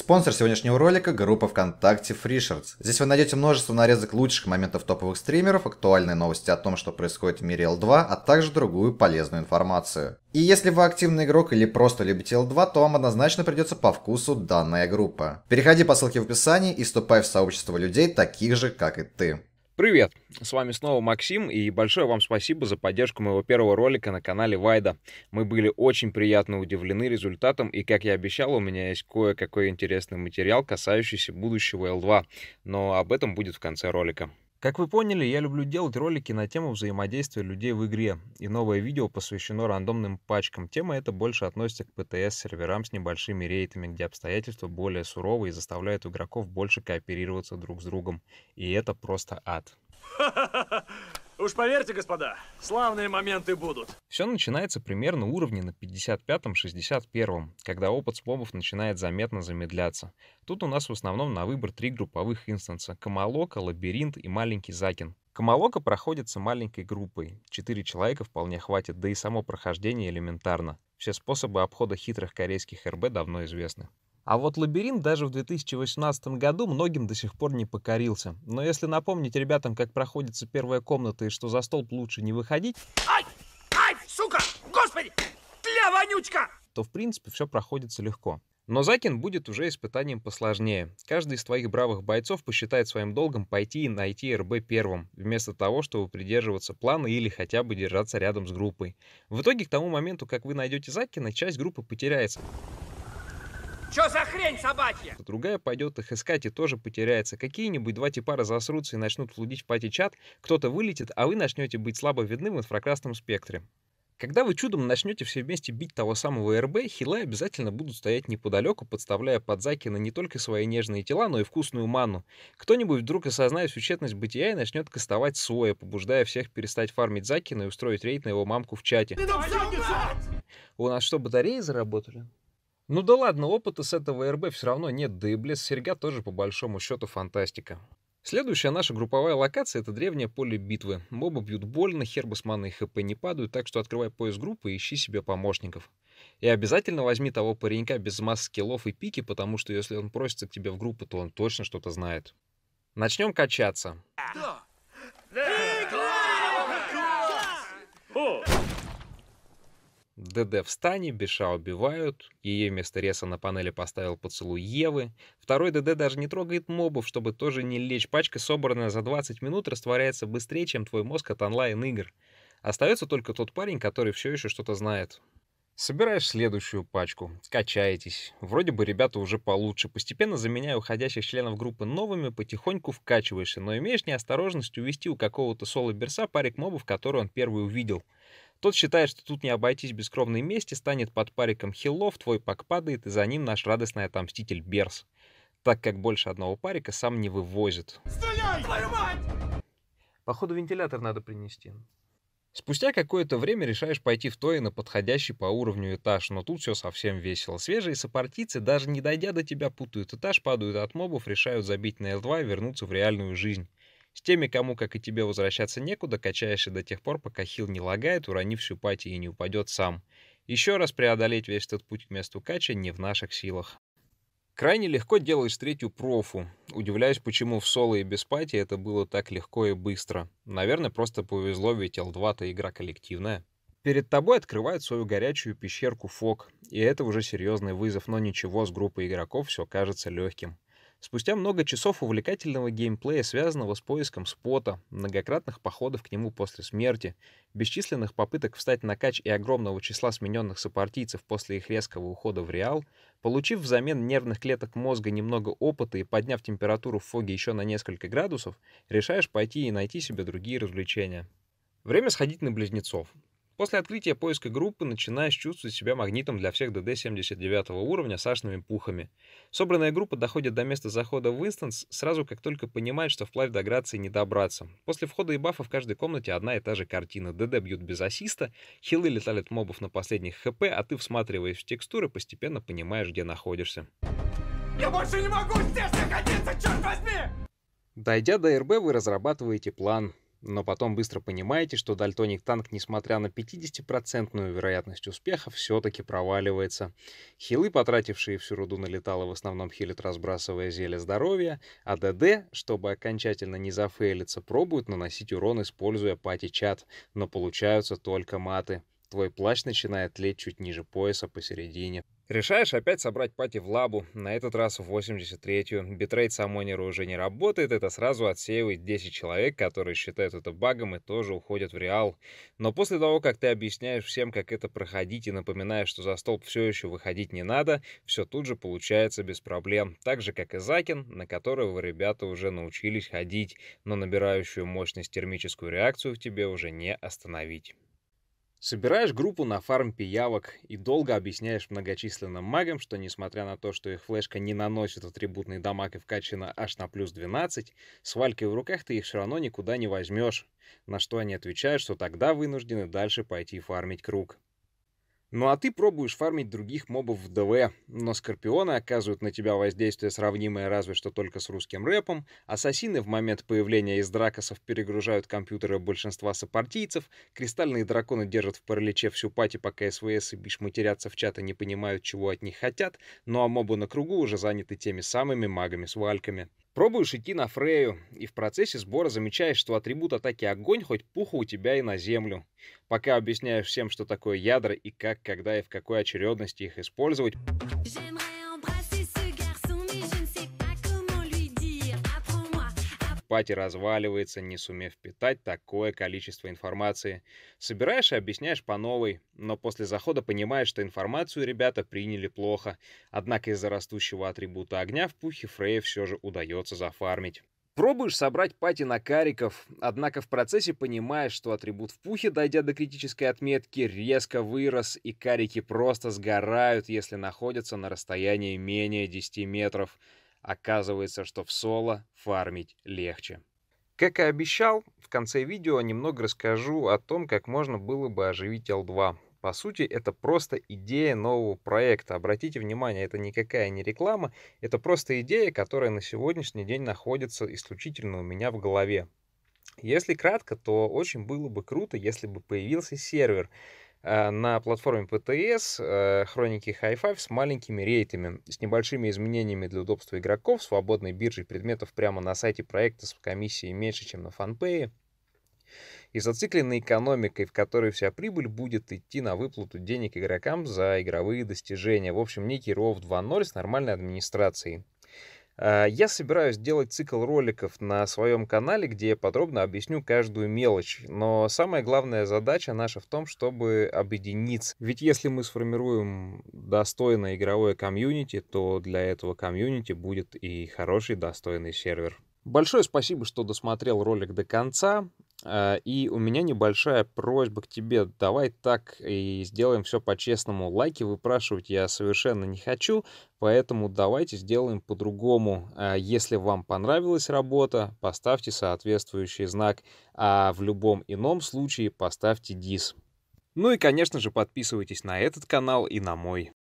Спонсор сегодняшнего ролика – группа ВКонтакте Freshers. Здесь вы найдете множество нарезок лучших моментов топовых стримеров, актуальные новости о том, что происходит в мире L2, а также другую полезную информацию. И если вы активный игрок или просто любите L2, то вам однозначно придется по вкусу данная группа. Переходи по ссылке в описании и вступай в сообщество людей, таких же, как и ты. Привет, с вами снова Максим, и большое вам спасибо за поддержку моего первого ролика на канале Вайда. Мы были очень приятно удивлены результатом, и, как я обещал, у меня есть кое-какой интересный материал, касающийся будущего L2, но об этом будет в конце ролика. Как вы поняли, я люблю делать ролики на тему взаимодействия людей в игре, и новое видео посвящено рандомным пачкам. Тема эта больше относится к ПТС-серверам с небольшими рейтами, где обстоятельства более суровые и заставляют игроков больше кооперироваться друг с другом. И это просто ад. Уж поверьте, господа, славные моменты будут. Все начинается примерно уровне на 55-61, когда опыт спобов начинает заметно замедляться. Тут у нас в основном на выбор три групповых инстанса — Камалока, Лабиринт и Маленький Закин. Камалока проходится маленькой группой. Четыре человека вполне хватит, да и само прохождение элементарно. Все способы обхода хитрых корейских РБ давно известны. А вот лабиринт даже в 2018 году многим до сих пор не покорился. Но если напомнить ребятам, как проходится первая комната и что за столб лучше не выходить... Ай! Ай, сука! Господи! Тля вонючка! То, в принципе, все проходится легко. Но Закин будет уже испытанием посложнее. Каждый из твоих бравых бойцов посчитает своим долгом пойти и найти РБ первым, вместо того, чтобы придерживаться плана или хотя бы держаться рядом с группой. В итоге, к тому моменту, как вы найдете Закина, часть группы потеряется. Что за хрень собачья? Другая пойдет их искать и тоже потеряется. Какие-нибудь два типа разосрутся и начнут флудить в пати-чат, кто-то вылетит, а вы начнете быть слабо видны в инфракрасном спектре. Когда вы чудом начнете все вместе бить того самого РБ, хилы обязательно будут стоять неподалеку, подставляя под Закина не только свои нежные тела, но и вкусную ману. Кто-нибудь вдруг осознает всю тщетность бытия и начнет кастовать Соя, побуждая всех перестать фармить Закина и устроить рейд на его мамку в чате. У нас что, батареи заработали? Ну да ладно, опыта с этого РБ все равно нет, да и блеск серьга тоже по большому счету фантастика. Следующая наша групповая локация — это древнее поле битвы. Мобы бьют больно, хер басманы и хп не падают, так что открывай поиск группы и ищи себе помощников. И обязательно возьми того паренька без масс скиллов и пики, потому что если он просится к тебе в группу, то он точно что-то знает. Начнем качаться. ДД в стане, Беша убивают, ее вместо реса на панели поставил поцелуй Евы. Второй ДД даже не трогает мобов, чтобы тоже не лечь. Пачка, собранная за 20 минут, растворяется быстрее, чем твой мозг от онлайн-игр. Остается только тот парень, который все еще что-то знает. Собираешь следующую пачку, качаетесь. Вроде бы ребята уже получше. Постепенно заменяя уходящих членов группы новыми, потихоньку вкачиваешься, но имеешь неосторожность увести у какого-то соло-берса парик мобов, который он первый увидел. Тот считает, что тут не обойтись без кровной мести, станет под париком хиллов, твой пак падает, и за ним наш радостный отомститель Берс, так как больше одного парика сам не вывозит. Стреляй! Твою мать! Походу вентилятор надо принести. Спустя какое-то время решаешь пойти в то на подходящий по уровню этаж, но тут все совсем весело. Свежие сопартийцы, даже не дойдя до тебя, путают этаж, падают от мобов, решают забить на L2 и вернуться в реальную жизнь. С теми, кому, как и тебе, возвращаться некуда, качаешься до тех пор, пока хил не лагает, уронив всю пати и не упадет сам. Еще раз преодолеть весь этот путь к месту кача не в наших силах. Крайне легко делать третью профу. Удивляюсь, почему в соло и без пати это было так легко и быстро. Наверное, просто повезло, ведь L2-то игра коллективная. Перед тобой открывает свою горячую пещерку Фок, и это уже серьезный вызов, но ничего, с группой игроков все кажется легким. Спустя много часов увлекательного геймплея, связанного с поиском спота, многократных походов к нему после смерти, бесчисленных попыток встать на кач и огромного числа смененных сопартийцев после их резкого ухода в Реал, получив взамен нервных клеток мозга немного опыта и подняв температуру в фоге еще на несколько градусов, решаешь пойти и найти себе другие развлечения. Время сходить на близнецов. После открытия поиска группы начинаешь чувствовать себя магнитом для всех ДД 79 уровня с ашными пухами. Собранная группа доходит до места захода в инстанс сразу как только понимает, что вплавь до грации не добраться. После входа и бафа в каждой комнате одна и та же картина. ДД бьют без ассиста, хилы летают мобов на последних хп, а ты, всматриваясь в текстуры, постепенно понимаешь, где находишься. Я больше не могу здесь находиться, черт возьми! Дойдя до РБ, вы разрабатываете план но потом быстро понимаете, что Дальтоник Танк, несмотря на 50% вероятность успеха, все-таки проваливается. Хилы, потратившие всю руду на летало, в основном хилит разбрасывая зелье здоровья, а ДД, чтобы окончательно не зафейлиться, пробуют наносить урон, используя пати-чат, но получаются только маты. Твой плащ начинает леть чуть ниже пояса посередине. Решаешь опять собрать пати в лабу, на этот раз в 83-ю. Битрейт самонера уже не работает, это сразу отсеивает 10 человек, которые считают это багом и тоже уходят в реал. Но после того, как ты объясняешь всем, как это проходить и напоминаешь, что за столб все еще выходить не надо, все тут же получается без проблем. Так же, как и Закин, на которого ребята уже научились ходить, но набирающую мощность термическую реакцию в тебе уже не остановить. Собираешь группу на фарм пиявок и долго объясняешь многочисленным магам, что несмотря на то, что их флешка не наносит атрибутный дамаг и вкачана аж на плюс 12, с валькой в руках ты их все равно никуда не возьмешь, на что они отвечают, что тогда вынуждены дальше пойти фармить круг. Ну а ты пробуешь фармить других мобов в ДВ, но скорпионы оказывают на тебя воздействие сравнимое разве что только с русским рэпом, ассасины в момент появления из дракосов перегружают компьютеры большинства сопартийцев, кристальные драконы держат в параличе всю пати, пока СВС и Биш матерятся в чат и не понимают, чего от них хотят, ну а мобы на кругу уже заняты теми самыми магами с вальками. Пробуешь идти на Фрею, и в процессе сбора замечаешь, что атрибут атаки огонь хоть пуха у тебя и на землю. Пока объясняешь всем, что такое ядра и как, когда и в какой очередности их использовать... спать и разваливается, не сумев питать такое количество информации. Собираешь и объясняешь по новой, но после захода понимаешь, что информацию ребята приняли плохо. Однако из-за растущего атрибута огня в пухе Фрея все же удается зафармить. Пробуешь собрать пати на кариков, однако в процессе понимаешь, что атрибут в пухе, дойдя до критической отметки, резко вырос, и карики просто сгорают, если находятся на расстоянии менее 10 метров — Оказывается, что в соло фармить легче. Как и обещал, в конце видео немного расскажу о том, как можно было бы оживить L2. По сути, это просто идея нового проекта. Обратите внимание, это никакая не реклама, это просто идея, которая на сегодняшний день находится исключительно у меня в голове. Если кратко, то очень было бы круто, если бы появился сервер, Э, на платформе PTS э, хроники Hi-Fi с маленькими рейтами, с небольшими изменениями для удобства игроков, свободной биржей предметов прямо на сайте проекта с комиссией меньше, чем на фанпее, и зацикленной экономикой, в которой вся прибыль будет идти на выплату денег игрокам за игровые достижения. В общем, некий ROV 2.0 с нормальной администрацией. Э, я собираюсь делать цикл роликов на своем канале, где я подробно объясню каждую мелочь. Но самая главная задача наша в том, чтобы объединиться. Ведь если мы сформируем достойное игровое комьюнити, то для этого комьюнити будет и хороший достойный сервер. Большое спасибо, что досмотрел ролик до конца. А, и у меня небольшая просьба к тебе. Давай так и сделаем все по-честному. Лайки выпрашивать я совершенно не хочу, поэтому давайте сделаем по-другому. А, если вам понравилась работа, поставьте соответствующий знак, а в любом ином случае поставьте дис. Ну и, конечно же, подписывайтесь на этот канал и на мой.